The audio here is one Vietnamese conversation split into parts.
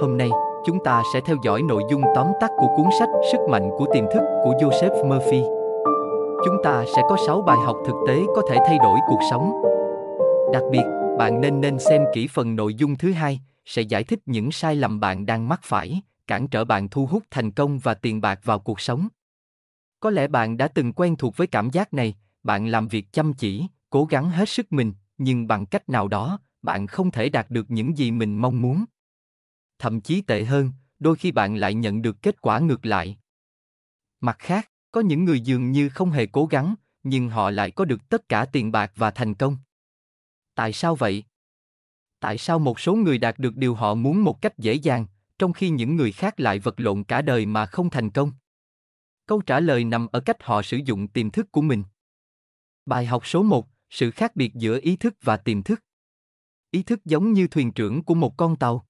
Hôm nay, chúng ta sẽ theo dõi nội dung tóm tắt của cuốn sách Sức mạnh của tiềm thức của Joseph Murphy. Chúng ta sẽ có 6 bài học thực tế có thể thay đổi cuộc sống. Đặc biệt, bạn nên nên xem kỹ phần nội dung thứ hai, sẽ giải thích những sai lầm bạn đang mắc phải, cản trở bạn thu hút thành công và tiền bạc vào cuộc sống. Có lẽ bạn đã từng quen thuộc với cảm giác này, bạn làm việc chăm chỉ, cố gắng hết sức mình, nhưng bằng cách nào đó, bạn không thể đạt được những gì mình mong muốn thậm chí tệ hơn, đôi khi bạn lại nhận được kết quả ngược lại. Mặt khác, có những người dường như không hề cố gắng, nhưng họ lại có được tất cả tiền bạc và thành công. Tại sao vậy? Tại sao một số người đạt được điều họ muốn một cách dễ dàng, trong khi những người khác lại vật lộn cả đời mà không thành công? Câu trả lời nằm ở cách họ sử dụng tiềm thức của mình. Bài học số một: Sự khác biệt giữa ý thức và tiềm thức. Ý thức giống như thuyền trưởng của một con tàu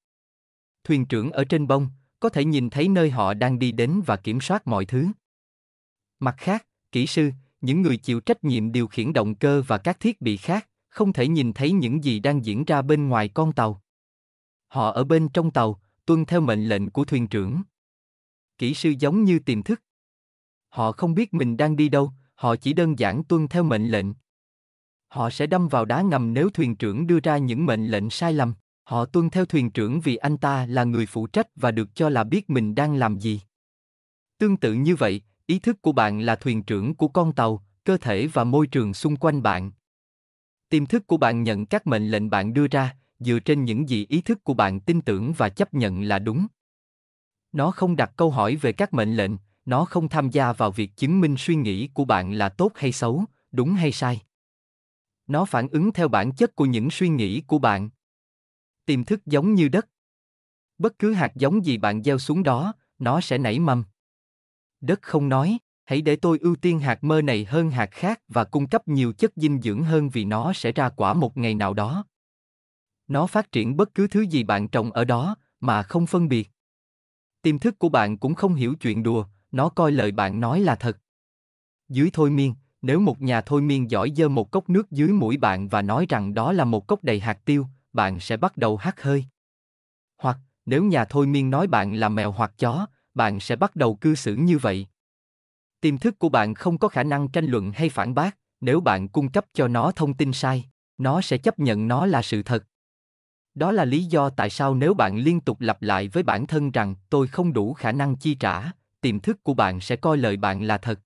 thuyền trưởng ở trên bông, có thể nhìn thấy nơi họ đang đi đến và kiểm soát mọi thứ. Mặt khác, kỹ sư, những người chịu trách nhiệm điều khiển động cơ và các thiết bị khác, không thể nhìn thấy những gì đang diễn ra bên ngoài con tàu. Họ ở bên trong tàu, tuân theo mệnh lệnh của thuyền trưởng. Kỹ sư giống như tiềm thức. Họ không biết mình đang đi đâu, họ chỉ đơn giản tuân theo mệnh lệnh. Họ sẽ đâm vào đá ngầm nếu thuyền trưởng đưa ra những mệnh lệnh sai lầm. Họ tuân theo thuyền trưởng vì anh ta là người phụ trách và được cho là biết mình đang làm gì. Tương tự như vậy, ý thức của bạn là thuyền trưởng của con tàu, cơ thể và môi trường xung quanh bạn. Tiềm thức của bạn nhận các mệnh lệnh bạn đưa ra, dựa trên những gì ý thức của bạn tin tưởng và chấp nhận là đúng. Nó không đặt câu hỏi về các mệnh lệnh, nó không tham gia vào việc chứng minh suy nghĩ của bạn là tốt hay xấu, đúng hay sai. Nó phản ứng theo bản chất của những suy nghĩ của bạn tiềm thức giống như đất. Bất cứ hạt giống gì bạn gieo xuống đó, nó sẽ nảy mầm. Đất không nói, hãy để tôi ưu tiên hạt mơ này hơn hạt khác và cung cấp nhiều chất dinh dưỡng hơn vì nó sẽ ra quả một ngày nào đó. Nó phát triển bất cứ thứ gì bạn trồng ở đó mà không phân biệt. Tiềm thức của bạn cũng không hiểu chuyện đùa, nó coi lời bạn nói là thật. Dưới thôi miên, nếu một nhà thôi miên giỏi dơ một cốc nước dưới mũi bạn và nói rằng đó là một cốc đầy hạt tiêu, bạn sẽ bắt đầu hát hơi. Hoặc, nếu nhà thôi miên nói bạn là mèo hoặc chó, bạn sẽ bắt đầu cư xử như vậy. Tiềm thức của bạn không có khả năng tranh luận hay phản bác, nếu bạn cung cấp cho nó thông tin sai, nó sẽ chấp nhận nó là sự thật. Đó là lý do tại sao nếu bạn liên tục lặp lại với bản thân rằng tôi không đủ khả năng chi trả, tiềm thức của bạn sẽ coi lời bạn là thật.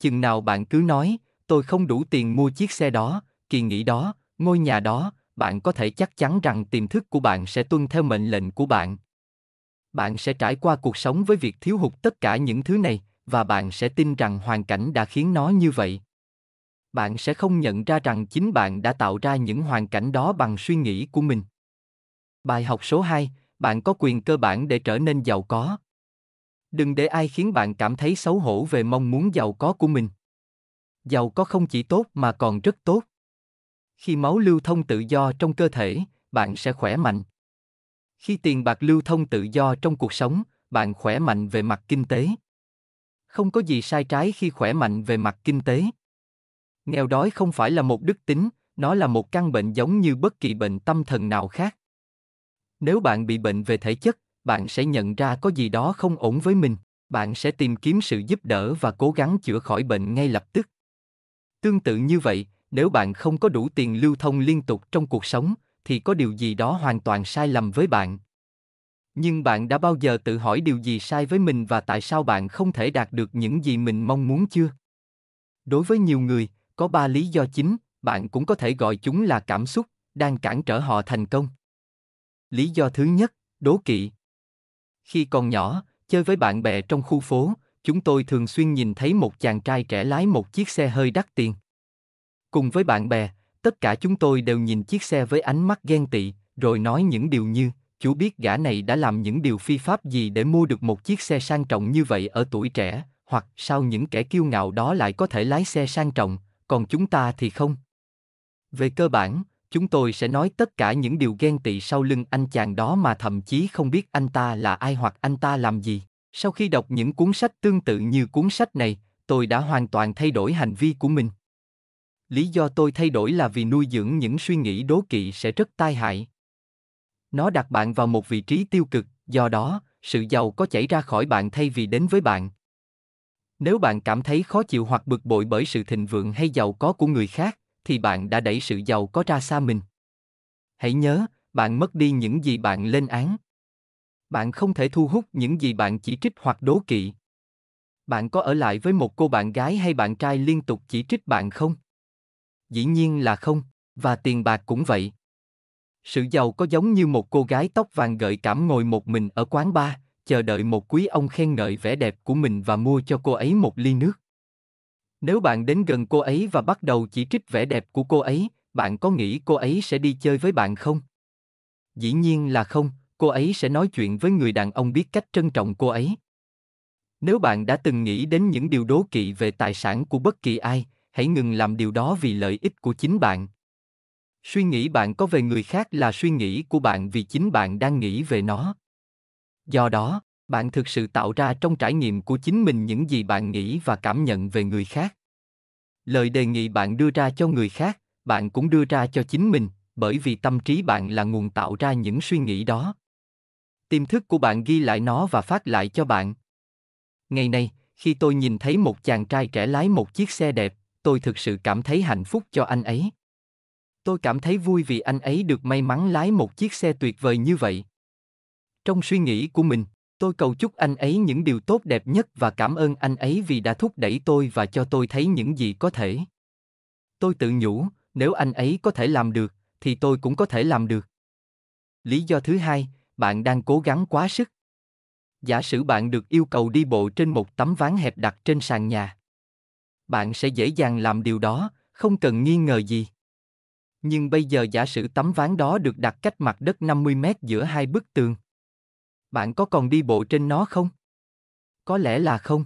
Chừng nào bạn cứ nói, tôi không đủ tiền mua chiếc xe đó, kỳ nghỉ đó, ngôi nhà đó, bạn có thể chắc chắn rằng tiềm thức của bạn sẽ tuân theo mệnh lệnh của bạn bạn sẽ trải qua cuộc sống với việc thiếu hụt tất cả những thứ này và bạn sẽ tin rằng hoàn cảnh đã khiến nó như vậy bạn sẽ không nhận ra rằng chính bạn đã tạo ra những hoàn cảnh đó bằng suy nghĩ của mình. Bài học số 2, bạn có quyền cơ bản để trở nên giàu có. Đừng để ai khiến bạn cảm thấy xấu hổ về mong muốn giàu có của mình. Giàu có không chỉ tốt mà còn rất tốt. Khi máu lưu thông tự do trong cơ thể, bạn sẽ khỏe mạnh. Khi tiền bạc lưu thông tự do trong cuộc sống, bạn khỏe mạnh về mặt kinh tế. Không có gì sai trái khi khỏe mạnh về mặt kinh tế. Nghèo đói không phải là một đức tính, nó là một căn bệnh giống như bất kỳ bệnh tâm thần nào khác. Nếu bạn bị bệnh về thể chất, bạn sẽ nhận ra có gì đó không ổn với mình, bạn sẽ tìm kiếm sự giúp đỡ và cố gắng chữa khỏi bệnh ngay lập tức. Tương tự như vậy, nếu bạn không có đủ tiền lưu thông liên tục trong cuộc sống thì có điều gì đó hoàn toàn sai lầm với bạn nhưng bạn đã bao giờ tự hỏi điều gì sai với mình và tại sao bạn không thể đạt được những gì mình mong muốn chưa đối với nhiều người có ba lý do chính bạn cũng có thể gọi chúng là cảm xúc đang cản trở họ thành công lý do thứ nhất đố kỵ khi còn nhỏ chơi với bạn bè trong khu phố chúng tôi thường xuyên nhìn thấy một chàng trai trẻ lái một chiếc xe hơi đắt tiền Cùng với bạn bè, tất cả chúng tôi đều nhìn chiếc xe với ánh mắt ghen tị, rồi nói những điều như, chú biết gã này đã làm những điều phi pháp gì để mua được một chiếc xe sang trọng như vậy ở tuổi trẻ, hoặc sao những kẻ kiêu ngạo đó lại có thể lái xe sang trọng, còn chúng ta thì không. Về cơ bản, chúng tôi sẽ nói tất cả những điều ghen tị sau lưng anh chàng đó mà thậm chí không biết anh ta là ai hoặc anh ta làm gì. Sau khi đọc những cuốn sách tương tự như cuốn sách này, tôi đã hoàn toàn thay đổi hành vi của mình lý do tôi thay đổi là vì nuôi dưỡng những suy nghĩ đố kỵ sẽ rất tai hại nó đặt bạn vào một vị trí tiêu cực do đó sự giàu có chảy ra khỏi bạn thay vì đến với bạn nếu bạn cảm thấy khó chịu hoặc bực bội bởi sự thịnh vượng hay giàu có của người khác thì bạn đã đẩy sự giàu có ra xa mình hãy nhớ bạn mất đi những gì bạn lên án bạn không thể thu hút những gì bạn chỉ trích hoặc đố kỵ bạn có ở lại với một cô bạn gái hay bạn trai liên tục chỉ trích bạn không dĩ nhiên là không, và tiền bạc cũng vậy. Sự giàu có giống như một cô gái tóc vàng gợi cảm ngồi một mình ở quán bar, chờ đợi một quý ông khen ngợi vẻ đẹp của mình và mua cho cô ấy một ly nước. Nếu bạn đến gần cô ấy và bắt đầu chỉ trích vẻ đẹp của cô ấy, bạn có nghĩ cô ấy sẽ đi chơi với bạn không? Dĩ nhiên là không, cô ấy sẽ nói chuyện với người đàn ông biết cách trân trọng cô ấy. Nếu bạn đã từng nghĩ đến những điều đố kỵ về tài sản của bất kỳ ai, hãy ngừng làm điều đó vì lợi ích của chính bạn suy nghĩ bạn có về người khác là suy nghĩ của bạn vì chính bạn đang nghĩ về nó do đó bạn thực sự tạo ra trong trải nghiệm của chính mình những gì bạn nghĩ và cảm nhận về người khác lời đề nghị bạn đưa ra cho người khác bạn cũng đưa ra cho chính mình bởi vì tâm trí bạn là nguồn tạo ra những suy nghĩ đó tiềm thức của bạn ghi lại nó và phát lại cho bạn ngày nay khi tôi nhìn thấy một chàng trai trẻ lái một chiếc xe đẹp tôi thực sự cảm thấy hạnh phúc cho anh ấy tôi cảm thấy vui vì anh ấy được may mắn lái một chiếc xe tuyệt vời như vậy trong suy nghĩ của mình tôi cầu chúc anh ấy những điều tốt đẹp nhất và cảm ơn anh ấy vì đã thúc đẩy tôi và cho tôi thấy những gì có thể tôi tự nhủ nếu anh ấy có thể làm được thì tôi cũng có thể làm được lý do thứ hai bạn đang cố gắng quá sức giả sử bạn được yêu cầu đi bộ trên một tấm ván hẹp đặt trên sàn nhà bạn sẽ dễ dàng làm điều đó, không cần nghi ngờ gì. Nhưng bây giờ giả sử tấm ván đó được đặt cách mặt đất 50 mét giữa hai bức tường. Bạn có còn đi bộ trên nó không? Có lẽ là không.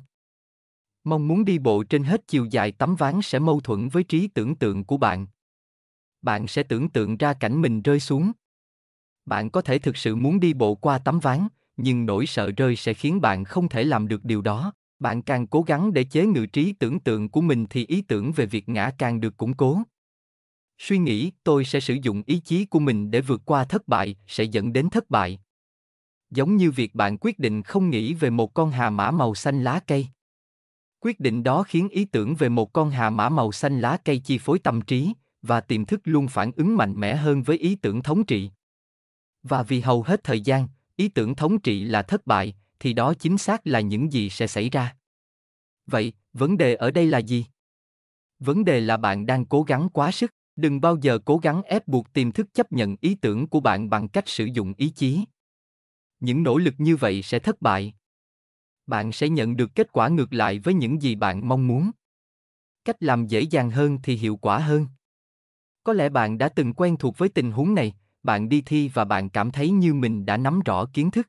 Mong muốn đi bộ trên hết chiều dài tấm ván sẽ mâu thuẫn với trí tưởng tượng của bạn. Bạn sẽ tưởng tượng ra cảnh mình rơi xuống. Bạn có thể thực sự muốn đi bộ qua tấm ván, nhưng nỗi sợ rơi sẽ khiến bạn không thể làm được điều đó bạn càng cố gắng để chế ngự trí tưởng tượng của mình thì ý tưởng về việc ngã càng được củng cố suy nghĩ tôi sẽ sử dụng ý chí của mình để vượt qua thất bại sẽ dẫn đến thất bại giống như việc bạn quyết định không nghĩ về một con hà mã màu xanh lá cây quyết định đó khiến ý tưởng về một con hà mã màu xanh lá cây chi phối tâm trí và tiềm thức luôn phản ứng mạnh mẽ hơn với ý tưởng thống trị và vì hầu hết thời gian ý tưởng thống trị là thất bại thì đó chính xác là những gì sẽ xảy ra vậy vấn đề ở đây là gì vấn đề là bạn đang cố gắng quá sức đừng bao giờ cố gắng ép buộc tiềm thức chấp nhận ý tưởng của bạn bằng cách sử dụng ý chí những nỗ lực như vậy sẽ thất bại bạn sẽ nhận được kết quả ngược lại với những gì bạn mong muốn cách làm dễ dàng hơn thì hiệu quả hơn có lẽ bạn đã từng quen thuộc với tình huống này bạn đi thi và bạn cảm thấy như mình đã nắm rõ kiến thức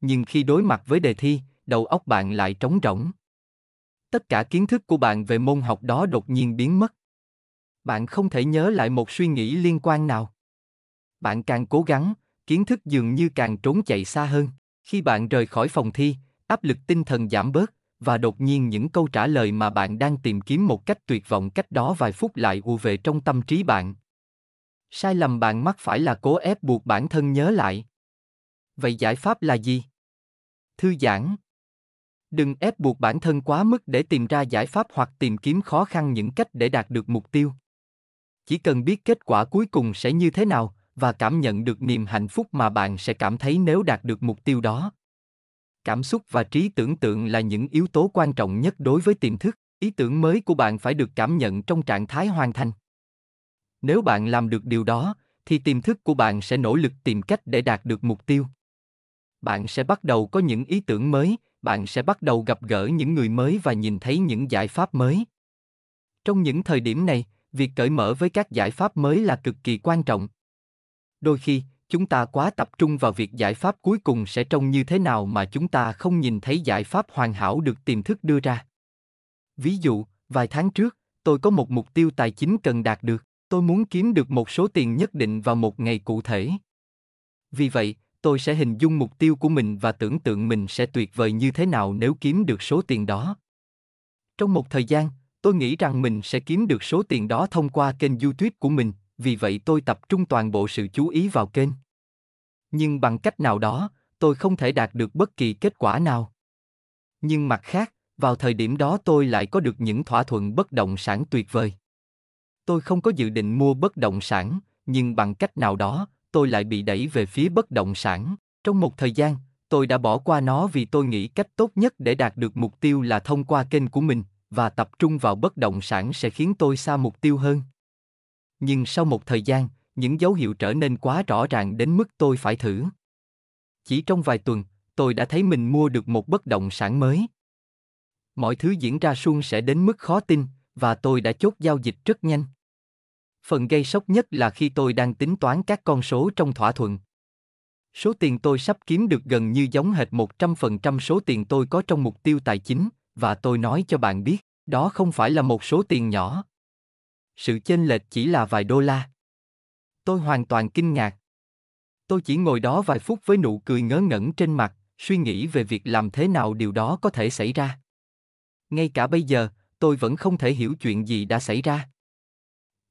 nhưng khi đối mặt với đề thi đầu óc bạn lại trống rỗng tất cả kiến thức của bạn về môn học đó đột nhiên biến mất bạn không thể nhớ lại một suy nghĩ liên quan nào bạn càng cố gắng kiến thức dường như càng trốn chạy xa hơn khi bạn rời khỏi phòng thi áp lực tinh thần giảm bớt và đột nhiên những câu trả lời mà bạn đang tìm kiếm một cách tuyệt vọng cách đó vài phút lại ùa về trong tâm trí bạn sai lầm bạn mắc phải là cố ép buộc bản thân nhớ lại vậy giải pháp là gì thư giãn đừng ép buộc bản thân quá mức để tìm ra giải pháp hoặc tìm kiếm khó khăn những cách để đạt được mục tiêu chỉ cần biết kết quả cuối cùng sẽ như thế nào và cảm nhận được niềm hạnh phúc mà bạn sẽ cảm thấy nếu đạt được mục tiêu đó cảm xúc và trí tưởng tượng là những yếu tố quan trọng nhất đối với tiềm thức ý tưởng mới của bạn phải được cảm nhận trong trạng thái hoàn thành nếu bạn làm được điều đó thì tiềm thức của bạn sẽ nỗ lực tìm cách để đạt được mục tiêu bạn sẽ bắt đầu có những ý tưởng mới bạn sẽ bắt đầu gặp gỡ những người mới và nhìn thấy những giải pháp mới trong những thời điểm này việc cởi mở với các giải pháp mới là cực kỳ quan trọng đôi khi chúng ta quá tập trung vào việc giải pháp cuối cùng sẽ trông như thế nào mà chúng ta không nhìn thấy giải pháp hoàn hảo được tiềm thức đưa ra ví dụ vài tháng trước tôi có một mục tiêu tài chính cần đạt được tôi muốn kiếm được một số tiền nhất định vào một ngày cụ thể vì vậy tôi sẽ hình dung mục tiêu của mình và tưởng tượng mình sẽ tuyệt vời như thế nào nếu kiếm được số tiền đó trong một thời gian tôi nghĩ rằng mình sẽ kiếm được số tiền đó thông qua kênh youtube của mình vì vậy tôi tập trung toàn bộ sự chú ý vào kênh nhưng bằng cách nào đó tôi không thể đạt được bất kỳ kết quả nào nhưng mặt khác vào thời điểm đó tôi lại có được những thỏa thuận bất động sản tuyệt vời tôi không có dự định mua bất động sản nhưng bằng cách nào đó tôi lại bị đẩy về phía bất động sản. Trong một thời gian, tôi đã bỏ qua nó vì tôi nghĩ cách tốt nhất để đạt được mục tiêu là thông qua kênh của mình và tập trung vào bất động sản sẽ khiến tôi xa mục tiêu hơn. Nhưng sau một thời gian, những dấu hiệu trở nên quá rõ ràng đến mức tôi phải thử. Chỉ trong vài tuần, tôi đã thấy mình mua được một bất động sản mới. Mọi thứ diễn ra suôn sẽ đến mức khó tin và tôi đã chốt giao dịch rất nhanh phần gây sốc nhất là khi tôi đang tính toán các con số trong thỏa thuận. Số tiền tôi sắp kiếm được gần như giống hệt 100% số tiền tôi có trong mục tiêu tài chính, và tôi nói cho bạn biết, đó không phải là một số tiền nhỏ. Sự chênh lệch chỉ là vài đô la. Tôi hoàn toàn kinh ngạc. Tôi chỉ ngồi đó vài phút với nụ cười ngớ ngẩn trên mặt, suy nghĩ về việc làm thế nào điều đó có thể xảy ra. Ngay cả bây giờ, tôi vẫn không thể hiểu chuyện gì đã xảy ra.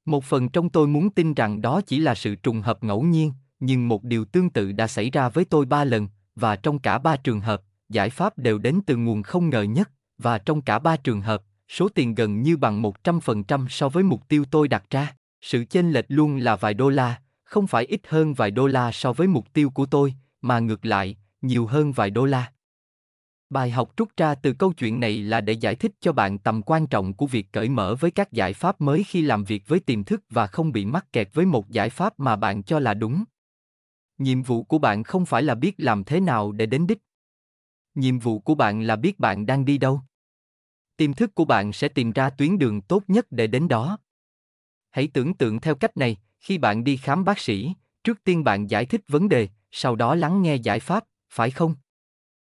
Một phần trong tôi muốn tin rằng đó chỉ là sự trùng hợp ngẫu nhiên, nhưng một điều tương tự đã xảy ra với tôi ba lần, và trong cả ba trường hợp, giải pháp đều đến từ nguồn không ngờ nhất, và trong cả ba trường hợp, số tiền gần như bằng 100% so với mục tiêu tôi đặt ra. Sự chênh lệch luôn là vài đô la, không phải ít hơn vài đô la so với mục tiêu của tôi, mà ngược lại, nhiều hơn vài đô la. Bài học rút ra từ câu chuyện này là để giải thích cho bạn tầm quan trọng của việc cởi mở với các giải pháp mới khi làm việc với tiềm thức và không bị mắc kẹt với một giải pháp mà bạn cho là đúng. Nhiệm vụ của bạn không phải là biết làm thế nào để đến đích. Nhiệm vụ của bạn là biết bạn đang đi đâu. Tiềm thức của bạn sẽ tìm ra tuyến đường tốt nhất để đến đó. Hãy tưởng tượng theo cách này, khi bạn đi khám bác sĩ, trước tiên bạn giải thích vấn đề, sau đó lắng nghe giải pháp, phải không?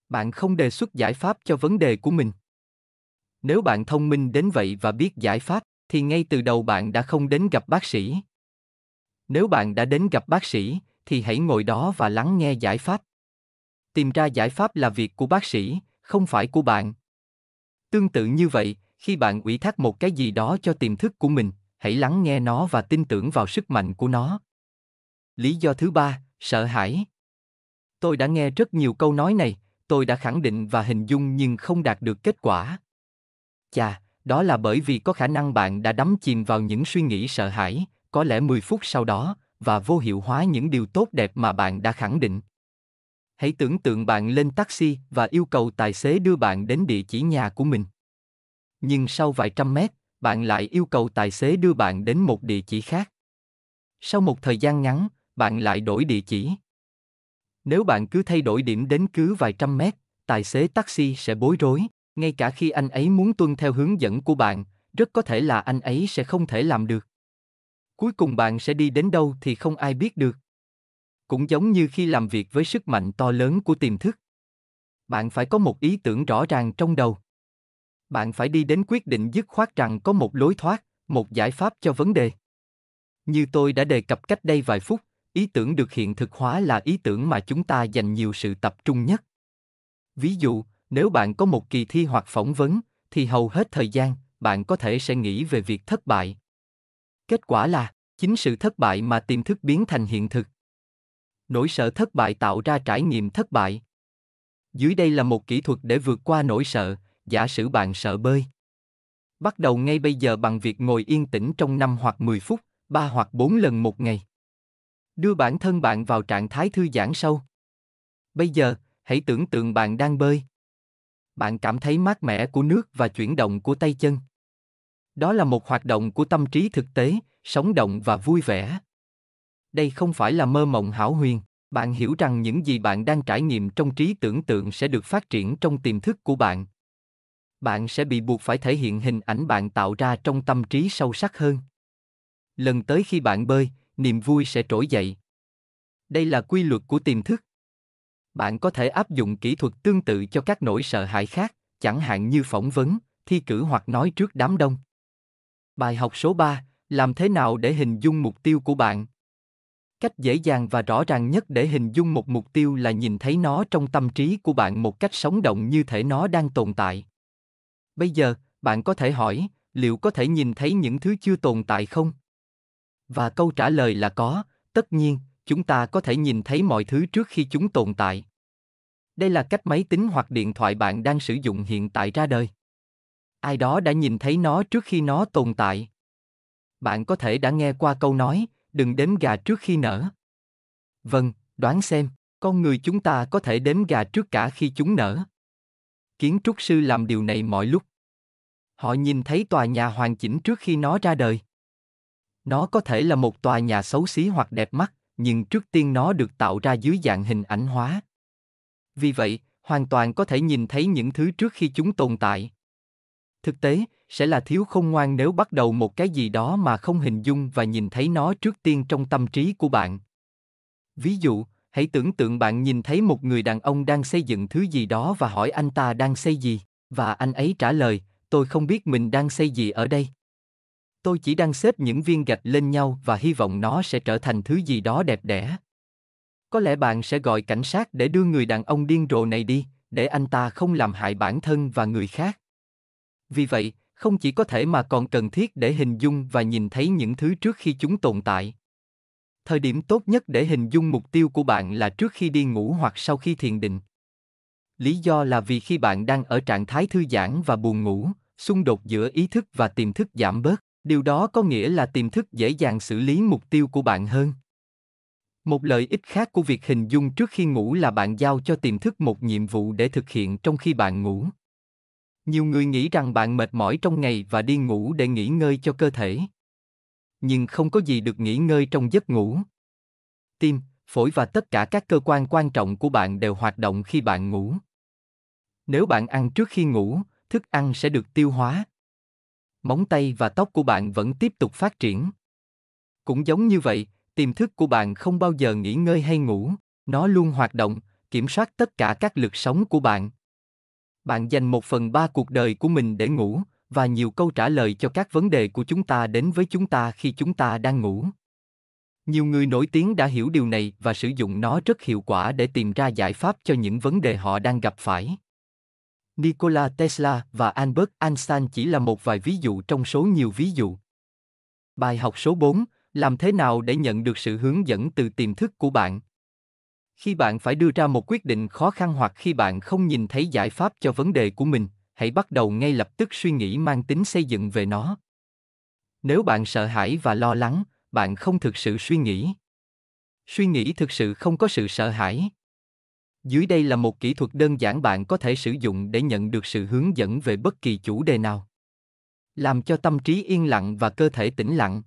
bạn không đề xuất giải pháp cho vấn đề của mình nếu bạn thông minh đến vậy và biết giải pháp thì ngay từ đầu bạn đã không đến gặp bác sĩ nếu bạn đã đến gặp bác sĩ thì hãy ngồi đó và lắng nghe giải pháp tìm ra giải pháp là việc của bác sĩ không phải của bạn tương tự như vậy khi bạn ủy thác một cái gì đó cho tiềm thức của mình hãy lắng nghe nó và tin tưởng vào sức mạnh của nó lý do thứ ba sợ hãi tôi đã nghe rất nhiều câu nói này tôi đã khẳng định và hình dung nhưng không đạt được kết quả. Chà, đó là bởi vì có khả năng bạn đã đắm chìm vào những suy nghĩ sợ hãi, có lẽ 10 phút sau đó, và vô hiệu hóa những điều tốt đẹp mà bạn đã khẳng định. Hãy tưởng tượng bạn lên taxi và yêu cầu tài xế đưa bạn đến địa chỉ nhà của mình. Nhưng sau vài trăm mét, bạn lại yêu cầu tài xế đưa bạn đến một địa chỉ khác. Sau một thời gian ngắn, bạn lại đổi địa chỉ. Nếu bạn cứ thay đổi điểm đến cứ vài trăm mét, tài xế taxi sẽ bối rối, ngay cả khi anh ấy muốn tuân theo hướng dẫn của bạn, rất có thể là anh ấy sẽ không thể làm được. Cuối cùng bạn sẽ đi đến đâu thì không ai biết được. Cũng giống như khi làm việc với sức mạnh to lớn của tiềm thức. Bạn phải có một ý tưởng rõ ràng trong đầu. Bạn phải đi đến quyết định dứt khoát rằng có một lối thoát, một giải pháp cho vấn đề. Như tôi đã đề cập cách đây vài phút, ý tưởng được hiện thực hóa là ý tưởng mà chúng ta dành nhiều sự tập trung nhất ví dụ nếu bạn có một kỳ thi hoặc phỏng vấn thì hầu hết thời gian bạn có thể sẽ nghĩ về việc thất bại kết quả là chính sự thất bại mà tiềm thức biến thành hiện thực nỗi sợ thất bại tạo ra trải nghiệm thất bại dưới đây là một kỹ thuật để vượt qua nỗi sợ giả sử bạn sợ bơi bắt đầu ngay bây giờ bằng việc ngồi yên tĩnh trong 5 hoặc 10 phút, 3 hoặc 4 lần một ngày đưa bản thân bạn vào trạng thái thư giãn sâu. Bây giờ, hãy tưởng tượng bạn đang bơi. Bạn cảm thấy mát mẻ của nước và chuyển động của tay chân. Đó là một hoạt động của tâm trí thực tế, sống động và vui vẻ. Đây không phải là mơ mộng hảo huyền, bạn hiểu rằng những gì bạn đang trải nghiệm trong trí tưởng tượng sẽ được phát triển trong tiềm thức của bạn. Bạn sẽ bị buộc phải thể hiện hình ảnh bạn tạo ra trong tâm trí sâu sắc hơn. Lần tới khi bạn bơi, niềm vui sẽ trỗi dậy. Đây là quy luật của tiềm thức. Bạn có thể áp dụng kỹ thuật tương tự cho các nỗi sợ hãi khác, chẳng hạn như phỏng vấn, thi cử hoặc nói trước đám đông. Bài học số 3, làm thế nào để hình dung mục tiêu của bạn? Cách dễ dàng và rõ ràng nhất để hình dung một mục tiêu là nhìn thấy nó trong tâm trí của bạn một cách sống động như thể nó đang tồn tại. Bây giờ, bạn có thể hỏi, liệu có thể nhìn thấy những thứ chưa tồn tại không? Và câu trả lời là có, tất nhiên, chúng ta có thể nhìn thấy mọi thứ trước khi chúng tồn tại. Đây là cách máy tính hoặc điện thoại bạn đang sử dụng hiện tại ra đời. Ai đó đã nhìn thấy nó trước khi nó tồn tại. Bạn có thể đã nghe qua câu nói, đừng đếm gà trước khi nở. Vâng, đoán xem, con người chúng ta có thể đếm gà trước cả khi chúng nở. Kiến trúc sư làm điều này mọi lúc. Họ nhìn thấy tòa nhà hoàn chỉnh trước khi nó ra đời. Nó có thể là một tòa nhà xấu xí hoặc đẹp mắt, nhưng trước tiên nó được tạo ra dưới dạng hình ảnh hóa. Vì vậy, hoàn toàn có thể nhìn thấy những thứ trước khi chúng tồn tại. Thực tế, sẽ là thiếu khôn ngoan nếu bắt đầu một cái gì đó mà không hình dung và nhìn thấy nó trước tiên trong tâm trí của bạn. Ví dụ, hãy tưởng tượng bạn nhìn thấy một người đàn ông đang xây dựng thứ gì đó và hỏi anh ta đang xây gì, và anh ấy trả lời, tôi không biết mình đang xây gì ở đây tôi chỉ đang xếp những viên gạch lên nhau và hy vọng nó sẽ trở thành thứ gì đó đẹp đẽ có lẽ bạn sẽ gọi cảnh sát để đưa người đàn ông điên rồ này đi để anh ta không làm hại bản thân và người khác vì vậy không chỉ có thể mà còn cần thiết để hình dung và nhìn thấy những thứ trước khi chúng tồn tại thời điểm tốt nhất để hình dung mục tiêu của bạn là trước khi đi ngủ hoặc sau khi thiền định lý do là vì khi bạn đang ở trạng thái thư giãn và buồn ngủ xung đột giữa ý thức và tiềm thức giảm bớt điều đó có nghĩa là tiềm thức dễ dàng xử lý mục tiêu của bạn hơn một lợi ích khác của việc hình dung trước khi ngủ là bạn giao cho tiềm thức một nhiệm vụ để thực hiện trong khi bạn ngủ nhiều người nghĩ rằng bạn mệt mỏi trong ngày và đi ngủ để nghỉ ngơi cho cơ thể nhưng không có gì được nghỉ ngơi trong giấc ngủ tim phổi và tất cả các cơ quan quan trọng của bạn đều hoạt động khi bạn ngủ nếu bạn ăn trước khi ngủ thức ăn sẽ được tiêu hóa móng tay và tóc của bạn vẫn tiếp tục phát triển. Cũng giống như vậy, tiềm thức của bạn không bao giờ nghỉ ngơi hay ngủ, nó luôn hoạt động, kiểm soát tất cả các lực sống của bạn. Bạn dành một phần ba cuộc đời của mình để ngủ, và nhiều câu trả lời cho các vấn đề của chúng ta đến với chúng ta khi chúng ta đang ngủ. Nhiều người nổi tiếng đã hiểu điều này và sử dụng nó rất hiệu quả để tìm ra giải pháp cho những vấn đề họ đang gặp phải. Nikola Tesla và Albert Einstein chỉ là một vài ví dụ trong số nhiều ví dụ. Bài học số 4, làm thế nào để nhận được sự hướng dẫn từ tiềm thức của bạn? Khi bạn phải đưa ra một quyết định khó khăn hoặc khi bạn không nhìn thấy giải pháp cho vấn đề của mình, hãy bắt đầu ngay lập tức suy nghĩ mang tính xây dựng về nó. Nếu bạn sợ hãi và lo lắng, bạn không thực sự suy nghĩ. Suy nghĩ thực sự không có sự sợ hãi dưới đây là một kỹ thuật đơn giản bạn có thể sử dụng để nhận được sự hướng dẫn về bất kỳ chủ đề nào. Làm cho tâm trí yên lặng và cơ thể tĩnh lặng.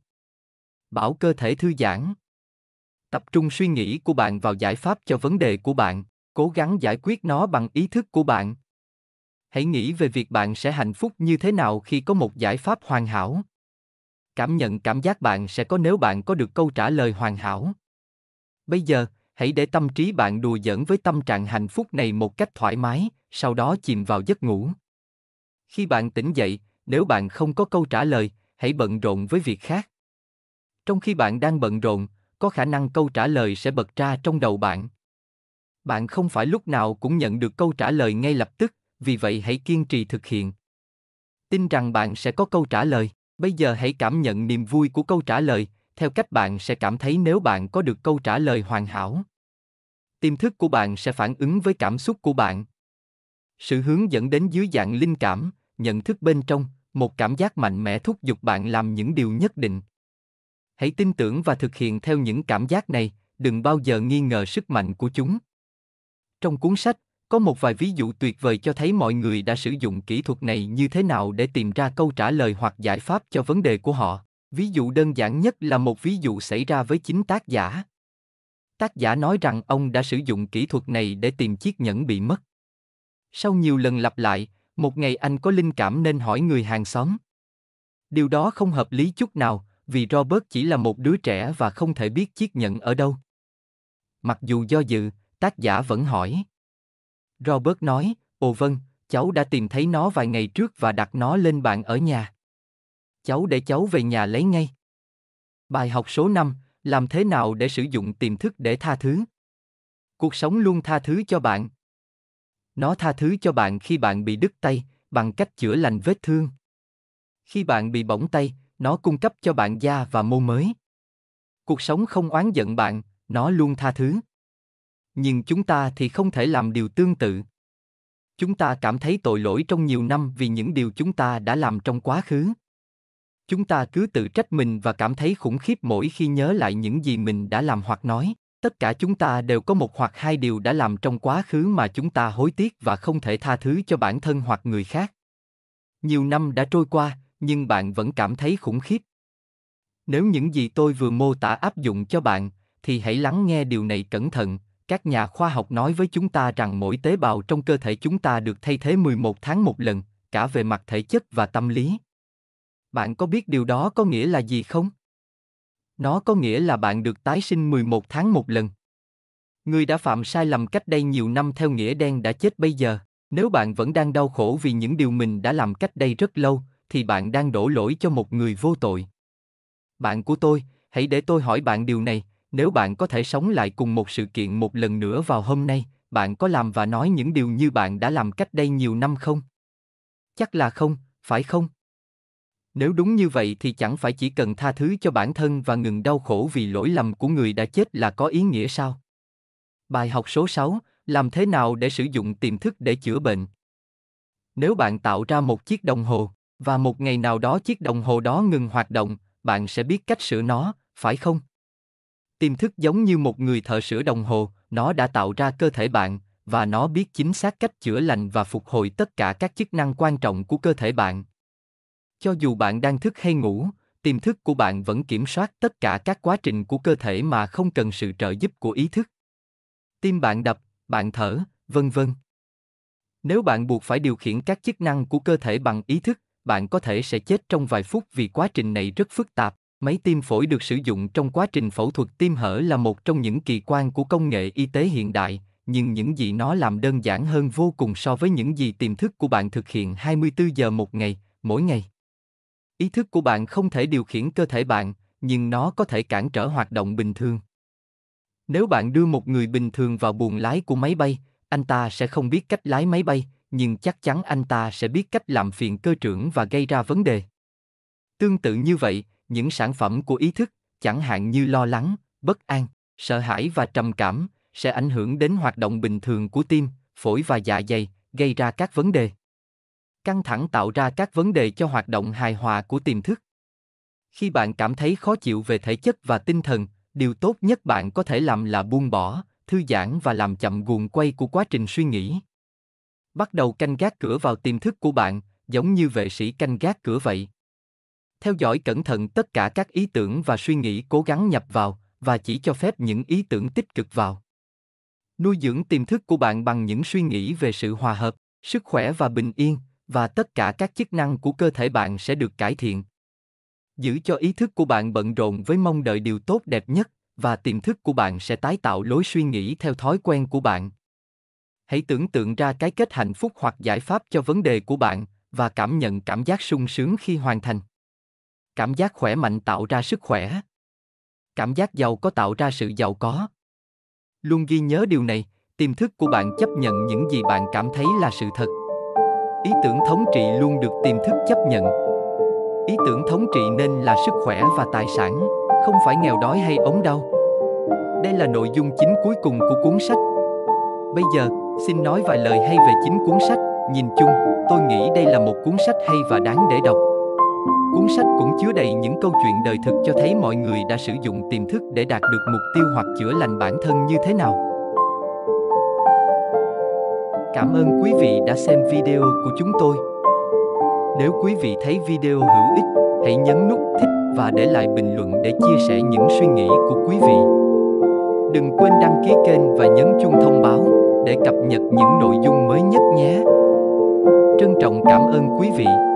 Bảo cơ thể thư giãn. Tập trung suy nghĩ của bạn vào giải pháp cho vấn đề của bạn, cố gắng giải quyết nó bằng ý thức của bạn. Hãy nghĩ về việc bạn sẽ hạnh phúc như thế nào khi có một giải pháp hoàn hảo. Cảm nhận cảm giác bạn sẽ có nếu bạn có được câu trả lời hoàn hảo. Bây giờ, hãy để tâm trí bạn đùa giỡn với tâm trạng hạnh phúc này một cách thoải mái sau đó chìm vào giấc ngủ khi bạn tỉnh dậy nếu bạn không có câu trả lời hãy bận rộn với việc khác trong khi bạn đang bận rộn có khả năng câu trả lời sẽ bật ra trong đầu bạn bạn không phải lúc nào cũng nhận được câu trả lời ngay lập tức vì vậy hãy kiên trì thực hiện tin rằng bạn sẽ có câu trả lời bây giờ hãy cảm nhận niềm vui của câu trả lời theo cách bạn sẽ cảm thấy nếu bạn có được câu trả lời hoàn hảo tiềm thức của bạn sẽ phản ứng với cảm xúc của bạn sự hướng dẫn đến dưới dạng linh cảm nhận thức bên trong một cảm giác mạnh mẽ thúc giục bạn làm những điều nhất định hãy tin tưởng và thực hiện theo những cảm giác này đừng bao giờ nghi ngờ sức mạnh của chúng trong cuốn sách có một vài ví dụ tuyệt vời cho thấy mọi người đã sử dụng kỹ thuật này như thế nào để tìm ra câu trả lời hoặc giải pháp cho vấn đề của họ Ví dụ đơn giản nhất là một ví dụ xảy ra với chính tác giả. Tác giả nói rằng ông đã sử dụng kỹ thuật này để tìm chiếc nhẫn bị mất. Sau nhiều lần lặp lại, một ngày anh có linh cảm nên hỏi người hàng xóm. Điều đó không hợp lý chút nào, vì Robert chỉ là một đứa trẻ và không thể biết chiếc nhẫn ở đâu. Mặc dù do dự, tác giả vẫn hỏi. Robert nói, ồ vâng, cháu đã tìm thấy nó vài ngày trước và đặt nó lên bàn ở nhà cháu để cháu về nhà lấy ngay. Bài học số 5, làm thế nào để sử dụng tiềm thức để tha thứ? Cuộc sống luôn tha thứ cho bạn. Nó tha thứ cho bạn khi bạn bị đứt tay bằng cách chữa lành vết thương. Khi bạn bị bỏng tay, nó cung cấp cho bạn da và mô mới. Cuộc sống không oán giận bạn, nó luôn tha thứ. Nhưng chúng ta thì không thể làm điều tương tự. Chúng ta cảm thấy tội lỗi trong nhiều năm vì những điều chúng ta đã làm trong quá khứ chúng ta cứ tự trách mình và cảm thấy khủng khiếp mỗi khi nhớ lại những gì mình đã làm hoặc nói tất cả chúng ta đều có một hoặc hai điều đã làm trong quá khứ mà chúng ta hối tiếc và không thể tha thứ cho bản thân hoặc người khác nhiều năm đã trôi qua nhưng bạn vẫn cảm thấy khủng khiếp nếu những gì tôi vừa mô tả áp dụng cho bạn thì hãy lắng nghe điều này cẩn thận các nhà khoa học nói với chúng ta rằng mỗi tế bào trong cơ thể chúng ta được thay thế 11 tháng một lần, cả về mặt thể chất và tâm lý. Bạn có biết điều đó có nghĩa là gì không? Nó có nghĩa là bạn được tái sinh 11 tháng một lần. Người đã phạm sai lầm cách đây nhiều năm theo nghĩa đen đã chết bây giờ. Nếu bạn vẫn đang đau khổ vì những điều mình đã làm cách đây rất lâu, thì bạn đang đổ lỗi cho một người vô tội. Bạn của tôi, hãy để tôi hỏi bạn điều này, nếu bạn có thể sống lại cùng một sự kiện một lần nữa vào hôm nay, bạn có làm và nói những điều như bạn đã làm cách đây nhiều năm không? Chắc là không, phải không? Nếu đúng như vậy thì chẳng phải chỉ cần tha thứ cho bản thân và ngừng đau khổ vì lỗi lầm của người đã chết là có ý nghĩa sao? Bài học số 6, làm thế nào để sử dụng tiềm thức để chữa bệnh? Nếu bạn tạo ra một chiếc đồng hồ và một ngày nào đó chiếc đồng hồ đó ngừng hoạt động, bạn sẽ biết cách sửa nó, phải không? Tiềm thức giống như một người thợ sửa đồng hồ, nó đã tạo ra cơ thể bạn và nó biết chính xác cách chữa lành và phục hồi tất cả các chức năng quan trọng của cơ thể bạn cho dù bạn đang thức hay ngủ, tiềm thức của bạn vẫn kiểm soát tất cả các quá trình của cơ thể mà không cần sự trợ giúp của ý thức. Tim bạn đập, bạn thở, vân vân. Nếu bạn buộc phải điều khiển các chức năng của cơ thể bằng ý thức, bạn có thể sẽ chết trong vài phút vì quá trình này rất phức tạp. Máy tim phổi được sử dụng trong quá trình phẫu thuật tim hở là một trong những kỳ quan của công nghệ y tế hiện đại, nhưng những gì nó làm đơn giản hơn vô cùng so với những gì tiềm thức của bạn thực hiện 24 giờ một ngày, mỗi ngày ý thức của bạn không thể điều khiển cơ thể bạn nhưng nó có thể cản trở hoạt động bình thường nếu bạn đưa một người bình thường vào buồng lái của máy bay anh ta sẽ không biết cách lái máy bay nhưng chắc chắn anh ta sẽ biết cách làm phiền cơ trưởng và gây ra vấn đề tương tự như vậy những sản phẩm của ý thức chẳng hạn như lo lắng bất an sợ hãi và trầm cảm sẽ ảnh hưởng đến hoạt động bình thường của tim phổi và dạ dày gây ra các vấn đề căng thẳng tạo ra các vấn đề cho hoạt động hài hòa của tiềm thức khi bạn cảm thấy khó chịu về thể chất và tinh thần điều tốt nhất bạn có thể làm là buông bỏ thư giãn và làm chậm guồng quay của quá trình suy nghĩ bắt đầu canh gác cửa vào tiềm thức của bạn giống như vệ sĩ canh gác cửa vậy theo dõi cẩn thận tất cả các ý tưởng và suy nghĩ cố gắng nhập vào và chỉ cho phép những ý tưởng tích cực vào nuôi dưỡng tiềm thức của bạn bằng những suy nghĩ về sự hòa hợp sức khỏe và bình yên và tất cả các chức năng của cơ thể bạn sẽ được cải thiện giữ cho ý thức của bạn bận rộn với mong đợi điều tốt đẹp nhất và tiềm thức của bạn sẽ tái tạo lối suy nghĩ theo thói quen của bạn hãy tưởng tượng ra cái kết hạnh phúc hoặc giải pháp cho vấn đề của bạn và cảm nhận cảm giác sung sướng khi hoàn thành cảm giác khỏe mạnh tạo ra sức khỏe cảm giác giàu có tạo ra sự giàu có luôn ghi nhớ điều này tiềm thức của bạn chấp nhận những gì bạn cảm thấy là sự thật ý tưởng thống trị luôn được tiềm thức chấp nhận ý tưởng thống trị nên là sức khỏe và tài sản không phải nghèo đói hay ốm đau đây là nội dung chính cuối cùng của cuốn sách bây giờ xin nói vài lời hay về chính cuốn sách nhìn chung tôi nghĩ đây là một cuốn sách hay và đáng để đọc cuốn sách cũng chứa đầy những câu chuyện đời thực cho thấy mọi người đã sử dụng tiềm thức để đạt được mục tiêu hoặc chữa lành bản thân như thế nào Cảm ơn quý vị đã xem video của chúng tôi. Nếu quý vị thấy video hữu ích, hãy nhấn nút thích và để lại bình luận để chia sẻ những suy nghĩ của quý vị. Đừng quên đăng ký kênh và nhấn chuông thông báo để cập nhật những nội dung mới nhất nhé. Trân trọng cảm ơn quý vị.